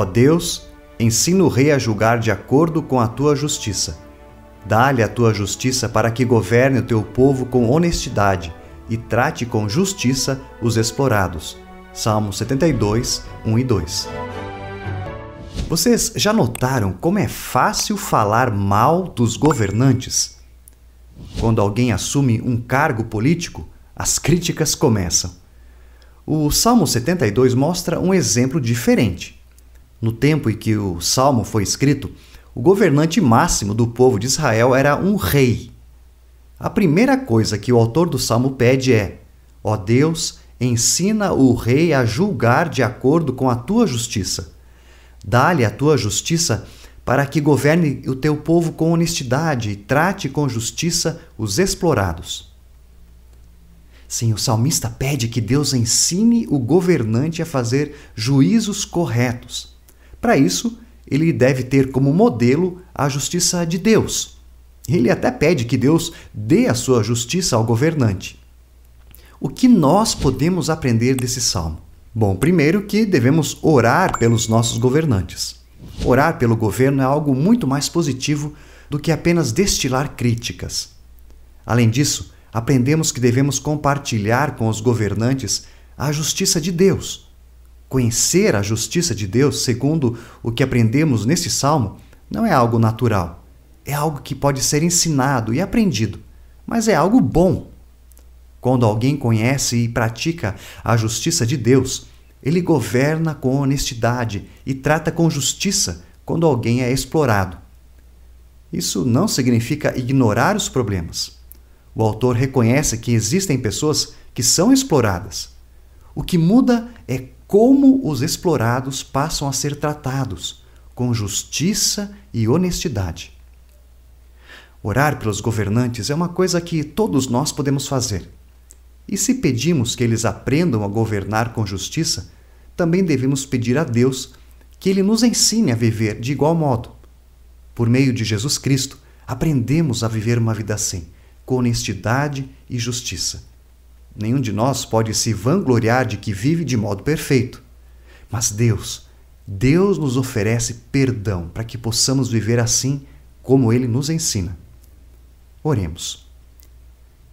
Ó Deus, ensina o rei a julgar de acordo com a tua justiça. Dá-lhe a tua justiça para que governe o teu povo com honestidade e trate com justiça os explorados. Salmo 72, 1 e 2. Vocês já notaram como é fácil falar mal dos governantes? Quando alguém assume um cargo político, as críticas começam. O Salmo 72 mostra um exemplo diferente. No tempo em que o salmo foi escrito, o governante máximo do povo de Israel era um rei. A primeira coisa que o autor do salmo pede é: Ó Deus, ensina o rei a julgar de acordo com a tua justiça. Dá-lhe a tua justiça para que governe o teu povo com honestidade e trate com justiça os explorados. Sim, o salmista pede que Deus ensine o governante a fazer juízos corretos. Para isso, ele deve ter como modelo a justiça de Deus. Ele até pede que Deus dê a sua justiça ao governante. O que nós podemos aprender desse salmo? Bom, primeiro que devemos orar pelos nossos governantes. Orar pelo governo é algo muito mais positivo do que apenas destilar críticas. Além disso, aprendemos que devemos compartilhar com os governantes a justiça de Deus, Conhecer a justiça de Deus, segundo o que aprendemos nesse salmo, não é algo natural. É algo que pode ser ensinado e aprendido, mas é algo bom. Quando alguém conhece e pratica a justiça de Deus, ele governa com honestidade e trata com justiça quando alguém é explorado. Isso não significa ignorar os problemas. O autor reconhece que existem pessoas que são exploradas. O que muda é como os explorados passam a ser tratados com justiça e honestidade. Orar pelos governantes é uma coisa que todos nós podemos fazer. E se pedimos que eles aprendam a governar com justiça, também devemos pedir a Deus que ele nos ensine a viver de igual modo. Por meio de Jesus Cristo, aprendemos a viver uma vida assim, com honestidade e justiça. Nenhum de nós pode se vangloriar de que vive de modo perfeito. Mas Deus, Deus nos oferece perdão para que possamos viver assim como Ele nos ensina. Oremos.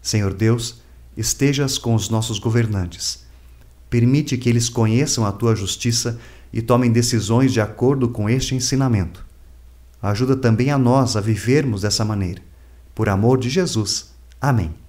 Senhor Deus, estejas com os nossos governantes. Permite que eles conheçam a tua justiça e tomem decisões de acordo com este ensinamento. Ajuda também a nós a vivermos dessa maneira. Por amor de Jesus. Amém.